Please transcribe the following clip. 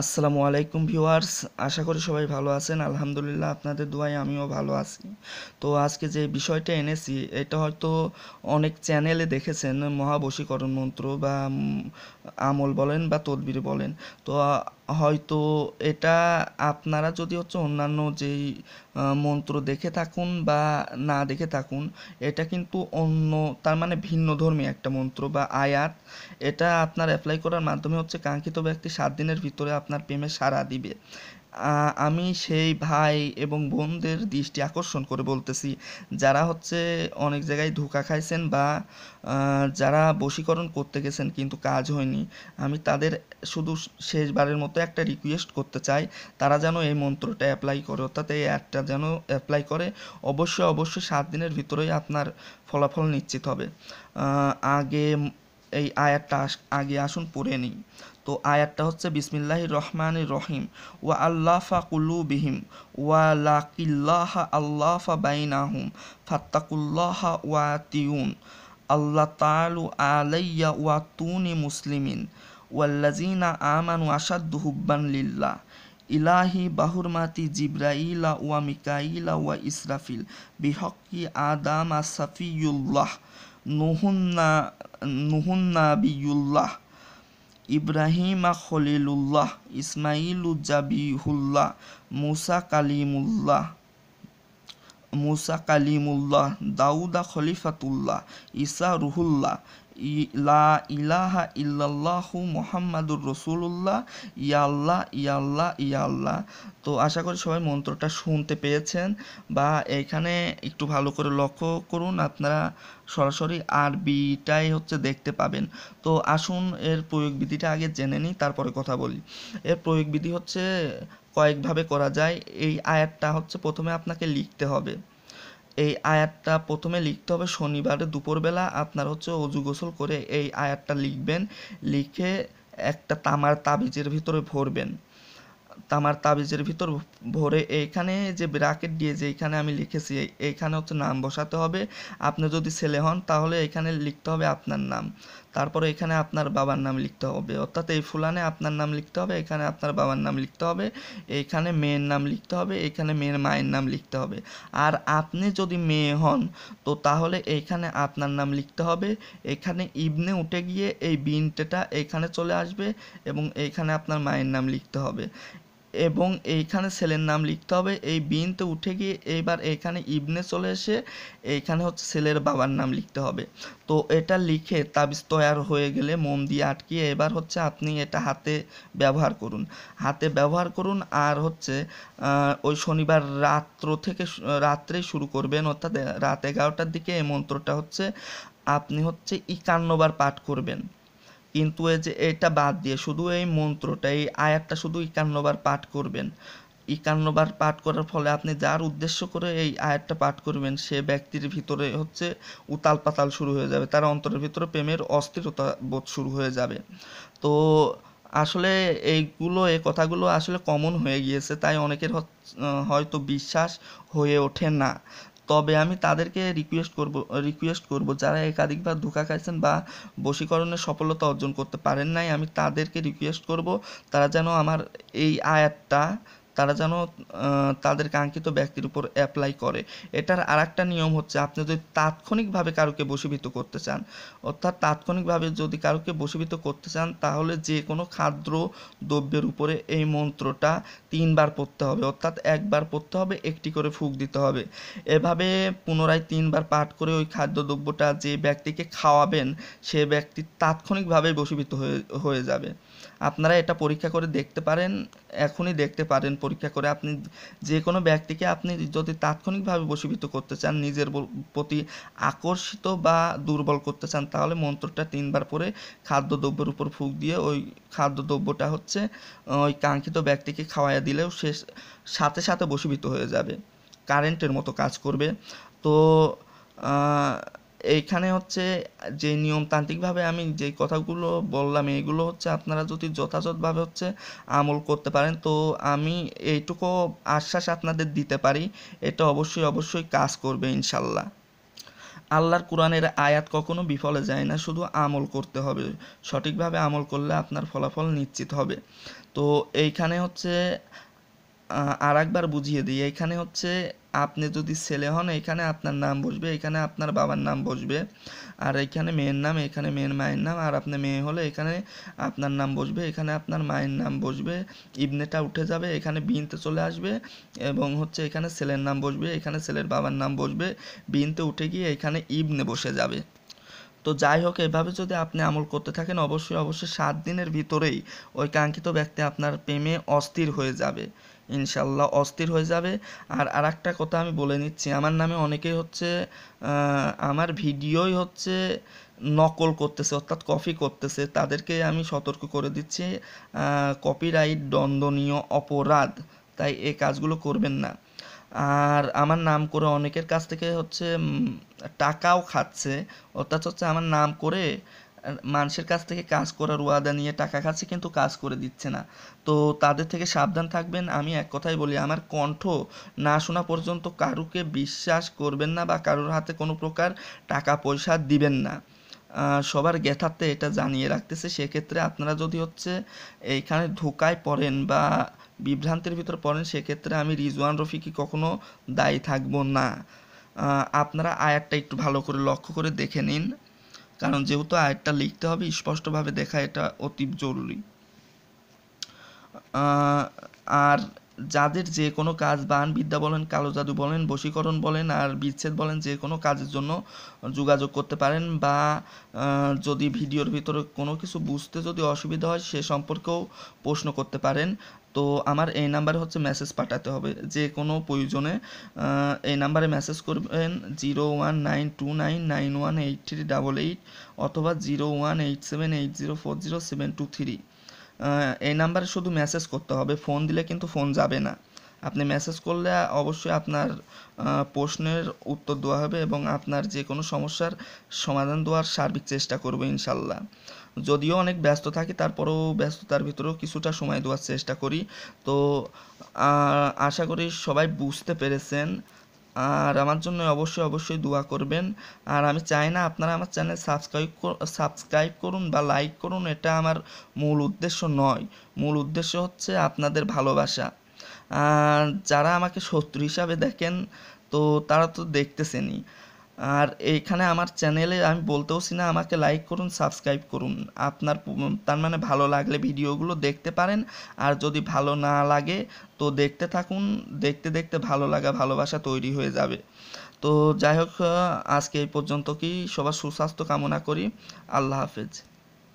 আসসালামু আলাইকুম ভিউয়ার্স আশা করি সবাই ভালো আছেন আলহামদুলিল্লাহ আপনাদের দোয়াই আমিও ভালো আছি তো আজকে যে বিষয়টা এনেছি এটা হয়তো অনেক চ্যানেলে দেখেছেন মহাবশীকরণ মন্ত্র বা আমল বলেন বা তদবির বলেন তো হয়তো এটা আপনারা যদি হচ্ছে অন্যান্য যেই মন্ত্র দেখে থাকুন বা না দেখে থাকুন এটা কিন্তু অন্য তার মানে ভিন্ন ধর্মী একটা মন্ত্র বা আয়াত এটা আপনার অ্যাপ্লাই করার মাধ্যমে হচ্ছে কাঙ্ক্ষিত ব্যক্তি সাত দিনের ভিতরে আপনার প্রেমে সাড়া দিবে আমি সেই ভাই এবং বোনদের দৃষ্টি আকর্ষণ করে বলতেছি যারা হচ্ছে অনেক জায়গায় ধোকা খাইছেন বা যারা বশীকরণ করতে গেছেন কিন্তু কাজ হয়নি আমি তাদের শুধু শেষবারের মতো একটা রিকোয়েস্ট করতে চাই তারা যেন এই মন্ত্রটা অ্যাপ্লাই করে অর্থাৎ এই অ্যাডটা যেন অ্যাপ্লাই করে অবশ্যই অবশ্যই সাত দিনের ভিতরেই আপনার ফলাফল নিশ্চিত হবে আগে এই আয়াতটা আগে আসুন পড়ে নিই তো আয়াতটা হচ্ছে বিসমিল্লাহ রহমান রহিম ওয়া আল্লাফা কুলু বিহিম ওয়া লাকিল্লাহ বাইন বাইনাহুম ফাত্তাকুল্লাহ ওয়া তিউন আল্লাহ তালু আলাইয়া ওয়া তুনি মুসলিমিন ওয়াল্লাজিনা আমানু আসাদ্দু হুব্বান লিল্লাহ ইলাহি বাহুরমাতি জিব্রাইলা ওয়া মিকাইলা ওয়া ইসরাফিল বিহকি আদাম আসাফিউল্লাহ নুহুন্না নুহুন্নাবিউল্লাহ ইব্রাহিমা খলিলুল্লাহ ইসমাইলুজাবিহুল্লাহ মুসা কালিমুল্লাহ মুসা কালিমুল্লাহ দাউদা খলিফাতুল্লাহ ইসা রুহুল্লাহ লা ইলাহা ইল্লাল্লাহু মোহাম্মাদুর রসুল্লাহ ইয়াল্লাহ ইয়াল্লাহ ইয়াল্লাহ তো আশা করি সবাই মন্ত্রটা শুনতে পেয়েছেন বা এখানে একটু ভালো করে লক্ষ্য করুন আপনারা সরাসরি আরবিটাই হচ্ছে দেখতে পাবেন তো আসুন এর প্রয়োগ বিধিটা আগে জেনে নিই তারপরে কথা বলি এর প্রয়োগ বিধি হচ্ছে কয়েকভাবে করা যায় এই আয়াতটা হচ্ছে প্রথমে আপনাকে লিখতে হবে এই আয়াতটা প্রথমে লিখতে হবে শনিবারে দুপুরবেলা আপনার হচ্ছে অজু গোসল করে এই আয়াতটা লিখবেন লিখে একটা তামার তাবিজের ভিতরে ভরবেন তামার তাবিজের ভিতর ভরে এইখানে যে ব্রাকেট দিয়ে যে এখানে আমি লিখেছি এইখানে হচ্ছে নাম বসাতে হবে আপনি যদি ছেলে হন তাহলে এখানে লিখতে হবে আপনার নাম তারপরে এখানে আপনার বাবার নাম লিখতে হবে অর্থাৎ এই ফুলানে আপনার নাম লিখতে হবে এখানে আপনার বাবার নাম লিখতে হবে এখানে মেয়ের নাম লিখতে হবে এখানে মেয়ের মায়ের নাম লিখতে হবে আর আপনি যদি মেয়ে হন তো তাহলে এইখানে আপনার নাম লিখতে হবে এখানে ইবনে উঠে গিয়ে এই বিনটেটা এখানে চলে আসবে এবং এখানে আপনার মায়ের নাম লিখতে হবে এবং এইখানে ছেলের নাম লিখতে হবে এই তো উঠে গিয়ে এইবার এখানে ইবনে চলে এসে এইখানে হচ্ছে ছেলের বাবার নাম লিখতে হবে তো এটা লিখে তাবিজ তৈয়ার হয়ে গেলে মোম দিয়ে আটকিয়ে এবার হচ্ছে আপনি এটা হাতে ব্যবহার করুন হাতে ব্যবহার করুন আর হচ্ছে ওই শনিবার রাত্র থেকে রাত্রেই শুরু করবেন অর্থাৎ রাত এগারোটার দিকে এই মন্ত্রটা হচ্ছে আপনি হচ্ছে একান্নবার পাঠ করবেন কিন্তু এই যে এটা বাদ দিয়ে শুধু এই মন্ত্রটা এই আয়াতটা শুধু একান্নবার পাঠ করবেন একান্নবার পাঠ করার ফলে আপনি যার উদ্দেশ্য করে এই আয়াতটা পাঠ করবেন সে ব্যক্তির ভিতরে হচ্ছে উতাল পাতাল শুরু হয়ে যাবে তার অন্তরের ভিতরে প্রেমের অস্থিরতা বোধ শুরু হয়ে যাবে তো আসলে এইগুলো এই কথাগুলো আসলে কমন হয়ে গিয়েছে তাই অনেকের হয়তো বিশ্বাস হয়ে ওঠে না তবে আমি তাদেরকে রিকোয়েস্ট করব রিকোয়েস্ট করব যারা একাধিকবার ধোঁকা খাইছেন বা বশীকরণের সফলতা অর্জন করতে পারেন নাই আমি তাদেরকে রিকোয়েস্ট করব তারা যেন আমার এই আয়াতটা তারা যেন তাদের কাঙ্ক্ষিত ব্যক্তির উপর অ্যাপ্লাই করে এটার আর একটা নিয়ম হচ্ছে আপনি যদি তাৎক্ষণিকভাবে কারোকে বশীভূত করতে চান অর্থাৎ তাৎক্ষণিকভাবে যদি কারোকে বশীভূত করতে চান তাহলে যে কোনো খাদ্য দ্রব্যের উপরে এই মন্ত্রটা তিনবার পড়তে হবে অর্থাৎ একবার পড়তে হবে একটি করে ফুক দিতে হবে এভাবে পুনরায় তিনবার পাঠ করে ওই খাদ্য দ্রব্যটা যে ব্যক্তিকে খাওয়াবেন সে ব্যক্তি তাৎক্ষণিকভাবে বশীভূত হয়ে হয়ে যাবে আপনারা এটা পরীক্ষা করে দেখতে পারেন এখনই দেখতে পারেন পরীক্ষা করে আপনি যে কোনো ব্যক্তিকে আপনি যদি তাৎক্ষণিকভাবে বশীভূত করতে চান নিজের প্রতি আকর্ষিত বা দুর্বল করতে চান তাহলে মন্ত্রটা তিনবার পরে খাদ্যদ্রব্যের উপর ফুঁক দিয়ে ওই খাদ্যদ্রব্যটা হচ্ছে ওই কাঙ্ক্ষিত ব্যক্তিকে খাওয়াইয়া দিলেও সে সাথে সাথে বশীভূত হয়ে যাবে কারেন্টের মতো কাজ করবে তো এইখানে হচ্ছে যে নিয়মতান্ত্রিকভাবে আমি যে কথাগুলো বললাম এইগুলো হচ্ছে আপনারা যদি যথাযথভাবে হচ্ছে আমল করতে পারেন তো আমি এইটুকু আশ্বাস আপনাদের দিতে পারি এটা অবশ্যই অবশ্যই কাজ করবে ইনশাল্লাহ আল্লাহর কোরআনের আয়াত কখনো বিফলে যায় না শুধু আমল করতে হবে সঠিকভাবে আমল করলে আপনার ফলাফল নিশ্চিত হবে তো এইখানে হচ্ছে আর একবার বুঝিয়ে দিই এখানে হচ্ছে আপনি যদি ছেলে হন এখানে আপনার নাম বসবে এখানে আপনার বাবার নাম বসবে আর এখানে মেয়ের নাম এখানে মেয়ের মায়ের নাম আর আপনি মেয়ে হলে এখানে আপনার নাম বসবে এখানে আপনার মায়ের নাম বসবে ইবনেটা উঠে যাবে এখানে বিনতে চলে আসবে এবং হচ্ছে এখানে ছেলের নাম বসবে এখানে ছেলের বাবার নাম বসবে বিনতে উঠে গিয়ে এখানে ইবনে বসে যাবে তো যাই হোক এভাবে যদি আপনি আমল করতে থাকেন অবশ্যই অবশ্যই সাত দিনের ভিতরেই ওই কাঙ্ক্ষিত ব্যক্তি আপনার প্রেমে অস্থির হয়ে যাবে ইনশাল্লাহ অস্থির হয়ে যাবে আর আর একটা কথা আমি বলে নিচ্ছি আমার নামে অনেকেই হচ্ছে আমার ভিডিওই হচ্ছে নকল করতেছে অর্থাৎ কপি করতেছে তাদেরকে আমি সতর্ক করে দিচ্ছি কপিরাইট দণ্ডনীয় অপরাধ তাই এ কাজগুলো করবেন না আর আমার নাম করে অনেকের কাছ থেকে হচ্ছে টাকাও খাচ্ছে অর্থাৎ হচ্ছে আমার নাম করে মানুষের কাছ থেকে কাজ করার ওয়াদা নিয়ে টাকা খাচ্ছে কিন্তু কাজ করে দিচ্ছে না তো তাদের থেকে সাবধান থাকবেন আমি এক কথাই বলি আমার কণ্ঠ না শোনা পর্যন্ত কারুকে বিশ্বাস করবেন না বা কারুর হাতে কোনো প্রকার টাকা পয়সা দিবেন না সবার গেথাতে এটা জানিয়ে রাখতেছে সেক্ষেত্রে আপনারা যদি হচ্ছে এইখানে ধোকায় পড়েন বা বিভ্রান্তির ভিতর পড়েন সেক্ষেত্রে আমি রিজওয়ান রফিকি কখনো দায়ী থাকবো না আপনারা আয়ারটা একটু ভালো করে লক্ষ্য করে দেখে নিন কারণ যেহেতু আয়াতটা লিখতে হবে স্পষ্টভাবে দেখা এটা অতি জরুরি আর যাদের যে কোনো কাজ বিদ্যা বলেন কালো জাদু বলেন বশীকরণ বলেন আর বিচ্ছেদ বলেন যে কোনো কাজের জন্য যোগাযোগ করতে পারেন বা যদি ভিডিওর ভিতরে কোনো কিছু বুঝতে যদি অসুবিধা হয় সে সম্পর্কেও প্রশ্ন করতে পারেন তো আমার এই নাম্বারে হচ্ছে মেসেজ পাঠাতে হবে যে কোনো প্রয়োজনে এই নাম্বারে মেসেজ করবেন zero one nine two nine nine one eight three double eight অথবা zero one eight seven eight zero four zero seven two three এই নাম্বারে শুধু মেসেজ করতে হবে ফোন দিলে কিন্তু ফোন যাবে না আপনি মেসেজ করলে অবশ্যই আপনার প্রশ্নের উত্তর দেওয়া হবে এবং আপনার যে কোনো সমস্যার সমাধান দেওয়ার সার্বিক চেষ্টা করবো ইনশাল্লাহ যদিও অনেক ব্যস্ত থাকি তারপরেও ব্যস্ততার ভিতরেও কিছুটা সময় দেওয়ার চেষ্টা করি তো আশা করি সবাই বুঝতে পেরেছেন আর আমার জন্য অবশ্যই অবশ্যই দোয়া করবেন আর আমি চাই না আপনারা আমার চ্যানেল সাবস্ক্রাইব সাবস্ক্রাইব করুন বা লাইক করুন এটা আমার মূল উদ্দেশ্য নয় মূল উদ্দেশ্য হচ্ছে আপনাদের ভালোবাসা আর যারা আমাকে শত্রু হিসাবে দেখেন তো তারা তো দেখতেছেনই আর এইখানে আমার চ্যানেলে আমি বলতেওছি না আমাকে লাইক করুন সাবস্ক্রাইব করুন আপনার তার মানে ভালো লাগলে ভিডিওগুলো দেখতে পারেন আর যদি ভালো না লাগে তো দেখতে থাকুন দেখতে দেখতে ভালো লাগা ভালোবাসা তৈরি হয়ে যাবে তো যাই হোক আজকে এই পর্যন্ত কি সবার সুস্বাস্থ্য কামনা করি আল্লাহ হাফেজ